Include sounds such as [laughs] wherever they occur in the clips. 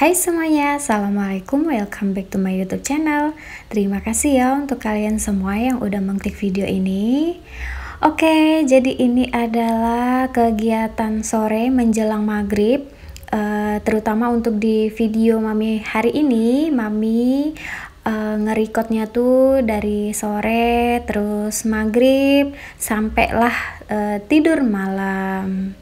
Hai semuanya, Assalamualaikum, welcome back to my youtube channel Terima kasih ya untuk kalian semua yang udah mengklik video ini Oke, jadi ini adalah kegiatan sore menjelang maghrib uh, Terutama untuk di video Mami hari ini Mami uh, eh, ngerekodnya tuh dari sore terus maghrib Sampailah uh, tidur malam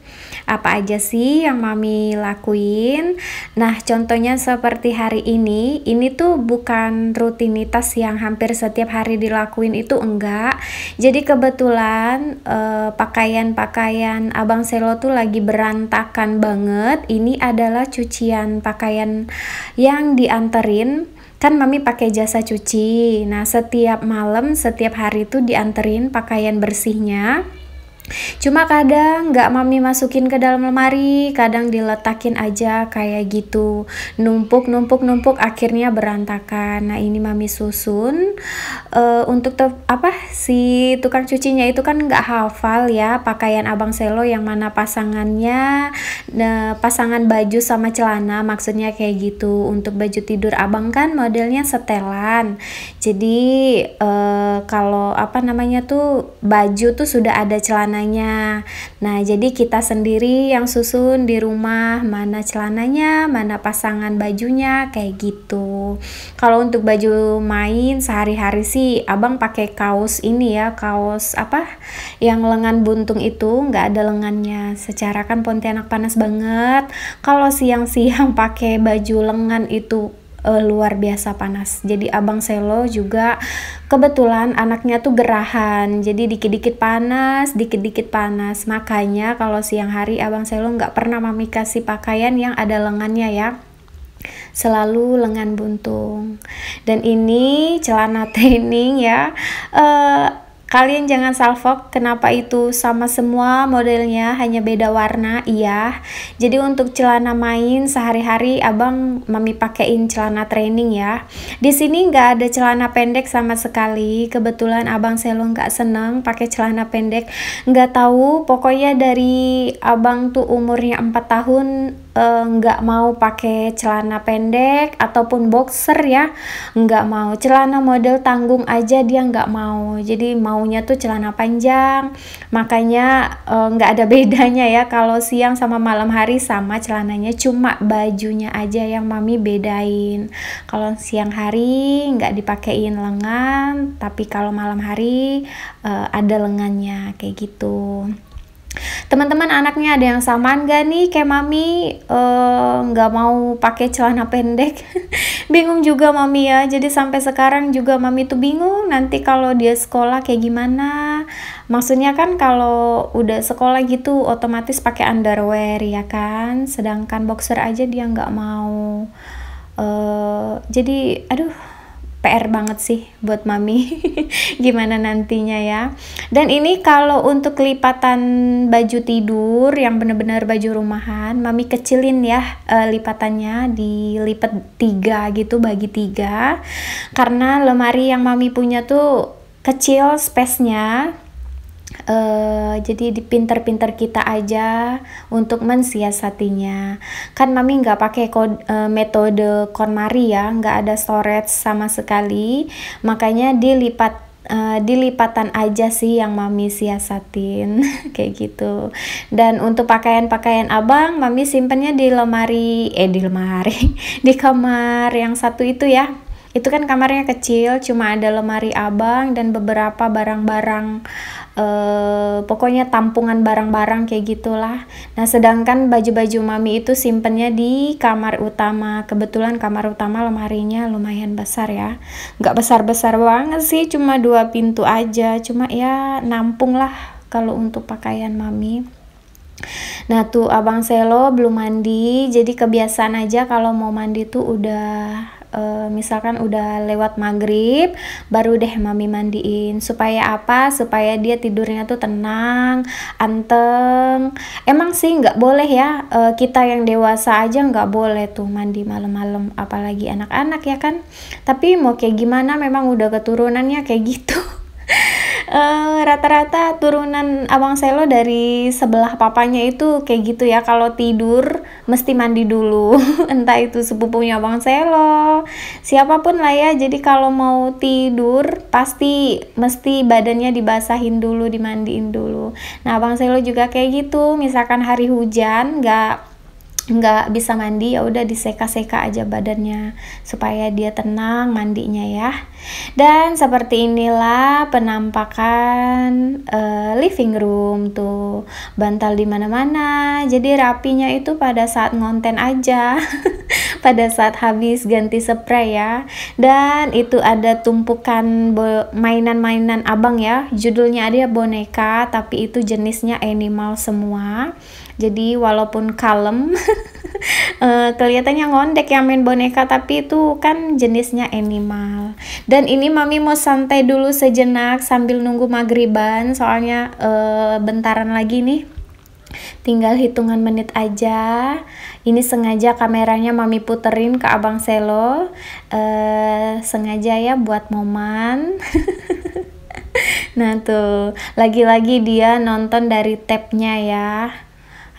apa aja sih yang mami lakuin. Nah, contohnya seperti hari ini, ini tuh bukan rutinitas yang hampir setiap hari dilakuin itu enggak. Jadi kebetulan eh, pakaian-pakaian eh, Abang Selo tuh lagi berantakan banget. Ini adalah cucian pakaian yang dianterin kan mami pakai jasa cuci. Nah, setiap malam, setiap hari tuh dianterin pakaian bersihnya Cuma kadang nggak mami masukin ke dalam lemari, kadang diletakin aja kayak gitu. Numpuk, numpuk, numpuk, akhirnya berantakan. Nah ini mami susun uh, untuk te- apa si tukang cucinya itu kan nggak hafal ya pakaian abang selo yang mana pasangannya, uh, pasangan baju sama celana, maksudnya kayak gitu. Untuk baju tidur abang kan modelnya setelan, jadi uh, kalau apa namanya tuh baju tuh sudah ada celana celananya. Nah, jadi kita sendiri yang susun di rumah mana celananya, mana pasangan bajunya kayak gitu. Kalau untuk baju main sehari-hari sih Abang pakai kaos ini ya, kaos apa? Yang lengan buntung itu nggak ada lengannya. Secara kan Pontianak panas banget. Kalau siang-siang [laughs] pakai baju lengan itu uh, luar biasa panas. Jadi abang Selo juga kebetulan anaknya tuh gerahan, jadi dikit-dikit panas, dikit-dikit panas. Makanya kalau siang hari abang Selo nggak pernah mami kasih pakaian yang ada lengannya ya selalu lengan buntung dan ini celana [laughs] training ya uh, Kalian jangan salvok kenapa itu sama semua modelnya hanya beda warna? Iya, jadi untuk celana main sehari-hari abang mami pakein celana training ya. Di sini nggak ada celana pendek sama sekali. Kebetulan abang Selo nggak seneng pakai celana pendek. Nggak tahu pokoknya dari abang tuh umurnya 4 tahun eh, nggak mau pakai celana pendek ataupun boxer ya nggak mau celana model tanggung aja dia nggak mau jadi maunya tuh celana panjang makanya eh, nggak ada [laughs] bedanya ya kalau siang sama malam hari hari sama celananya cuma bajunya aja yang mami bedain kalau siang hari nggak dipakein lengan tapi kalau malam hari uh, ada lengannya kayak gitu teman-teman anaknya ada yang sama gak nih kayak mami eh, nggak uh, mau pakai celana pendek [laughs] bingung juga mami ya jadi sampai sekarang juga mami tuh bingung nanti kalau dia sekolah kayak gimana maksudnya kan kalau udah sekolah gitu otomatis pakai underwear ya kan sedangkan boxer aja dia nggak mau uh, jadi aduh PR banget sih buat mami [laughs] gimana nantinya ya dan ini kalau untuk lipatan baju tidur yang bener-bener baju rumahan mami kecilin ya e, lipatannya dilipat tiga gitu bagi tiga karena lemari yang mami punya tuh kecil space-nya Uh, jadi di pinter pinter kita aja untuk mensiasatinya. Kan mami nggak pakai uh, metode KonMari ya, nggak ada storage sama sekali. Makanya dilipat Uh, dilipatan aja sih yang mami siasatin [laughs] kayak gitu dan untuk pakaian-pakaian abang mami simpennya di lemari eh di lemari [laughs] di kamar yang satu itu ya itu kan kamarnya kecil cuma ada lemari abang dan beberapa barang-barang Eh, pokoknya tampungan barang-barang kayak gitulah nah sedangkan baju-baju mami itu simpennya di kamar utama kebetulan kamar utama lemarinya lumayan besar ya Gak besar-besar banget sih cuma dua pintu aja cuma ya nampung lah kalau untuk pakaian mami Nah tuh abang Selo belum mandi, jadi kebiasaan aja kalau mau mandi tuh udah uh, misalkan udah lewat maghrib baru deh mami mandiin supaya apa supaya dia tidurnya tuh tenang anteng emang sih nggak boleh ya uh, kita yang dewasa aja nggak boleh tuh mandi malam-malam apalagi anak-anak ya kan tapi mau kayak gimana memang udah keturunannya kayak gitu [laughs] Eh, rata-rata turunan abang Selo dari sebelah papanya itu kayak gitu ya kalau tidur mesti mandi dulu [laughs] entah itu sepupunya abang Selo siapapun lah ya jadi kalau mau tidur pasti mesti badannya dibasahin dulu dimandiin dulu nah abang Selo juga kayak gitu misalkan hari hujan nggak nggak bisa mandi ya udah diseka-seka aja badannya supaya dia tenang mandinya ya dan seperti inilah penampakan uh, living room tuh bantal di mana-mana jadi rapinya itu pada saat ngonten aja [laughs] pada saat habis ganti spray ya dan itu ada tumpukan mainan-mainan abang ya judulnya ada boneka tapi itu jenisnya animal semua jadi walaupun kalem uh, [laughs] kelihatannya ngondek yang main boneka tapi itu kan jenisnya animal dan ini mami mau santai dulu sejenak sambil nunggu magriban soalnya uh, bentaran lagi nih tinggal hitungan menit aja ini sengaja kameranya mami puterin ke abang selo uh, sengaja ya buat momen [laughs] Nah tuh, lagi-lagi dia nonton dari tapnya ya.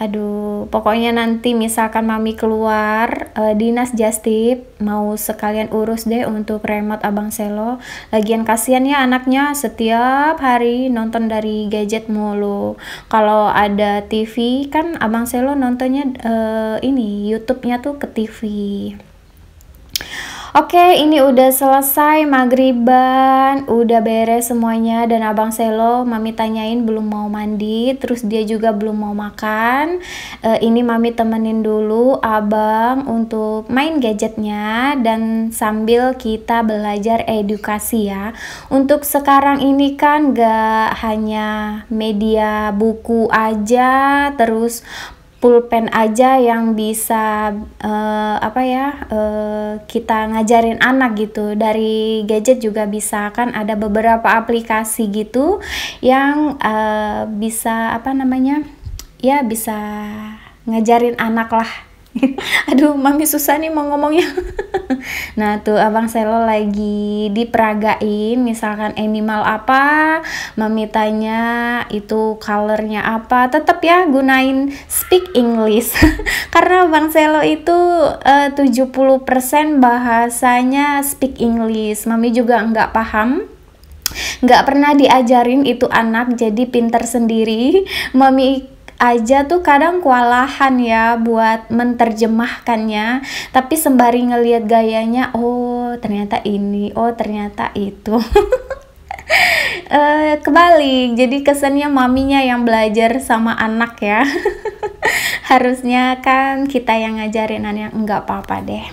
Aduh, pokoknya nanti misalkan mami keluar uh, dinas jastip mau sekalian urus deh untuk remote abang Selo. Lagian kasihan ya anaknya setiap hari nonton dari gadget mulu. Kalau ada TV kan abang Selo nontonnya uh, ini YouTube-nya tuh ke TV. Oke, ini udah selesai magriban, udah beres semuanya dan abang Selo mami tanyain belum mau mandi, terus dia juga belum mau makan. Uh, ini mami temenin dulu abang untuk main gadgetnya dan sambil kita belajar edukasi ya. Untuk sekarang ini kan gak hanya media buku aja, terus pulpen aja yang bisa uh, apa ya uh, kita ngajarin anak gitu dari gadget juga bisa kan ada beberapa aplikasi gitu yang uh, bisa apa namanya ya bisa ngajarin anak lah [laughs] aduh mami susah nih mau ngomongnya [laughs] nah tuh abang selo lagi diperagain misalkan animal apa mami tanya itu colornya apa tetap ya gunain speak English [laughs] karena abang selo itu eh, uh, 70% bahasanya speak English mami juga nggak paham nggak pernah diajarin itu anak jadi pinter sendiri mami aja tuh kadang kewalahan ya buat menterjemahkannya tapi sembari ngelihat gayanya oh ternyata ini oh ternyata itu uh, [laughs] kebalik jadi kesannya maminya yang belajar sama anak ya [laughs] harusnya kan kita yang ngajarin anak enggak apa-apa deh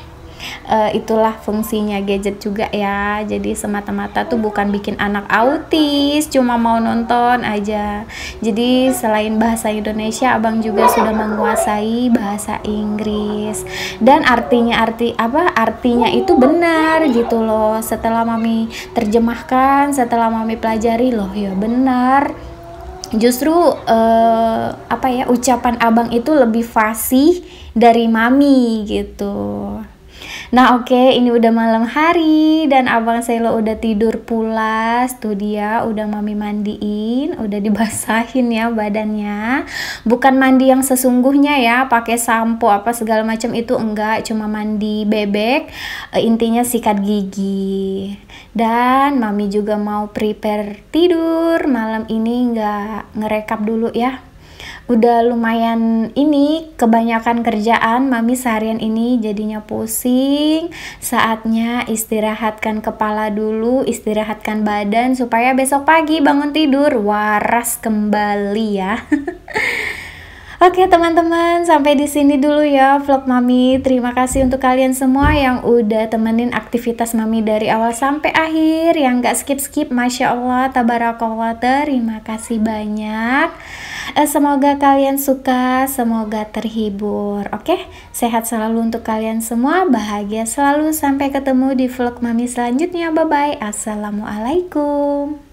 uh, itulah fungsinya gadget juga ya jadi semata-mata tuh bukan bikin anak autis cuma mau nonton aja jadi selain bahasa Indonesia abang juga sudah menguasai bahasa Inggris dan artinya arti apa artinya itu benar gitu loh setelah mami terjemahkan setelah mami pelajari loh ya benar justru uh, apa ya ucapan abang itu lebih fasih dari mami gitu. Nah oke okay, ini udah malam hari dan abang Selo udah tidur pulas tuh dia udah mami mandiin udah dibasahin ya badannya bukan mandi yang sesungguhnya ya pakai sampo apa segala macam itu enggak cuma mandi bebek e, intinya sikat gigi dan mami juga mau prepare tidur malam ini nggak ngerekap dulu ya udah lumayan ini kebanyakan kerjaan mami seharian ini jadinya pusing saatnya istirahatkan kepala dulu istirahatkan badan supaya besok pagi bangun tidur waras kembali ya [laughs] Oke teman-teman, sampai di sini dulu ya vlog Mami. Terima kasih untuk kalian semua yang udah temenin aktivitas Mami dari awal sampai akhir, yang gak skip-skip, Masya Allah, Tabarakallah, terima kasih banyak. Eh, semoga kalian suka, semoga terhibur, oke? Sehat selalu untuk kalian semua, bahagia selalu, sampai ketemu di vlog Mami selanjutnya, bye-bye. Assalamualaikum.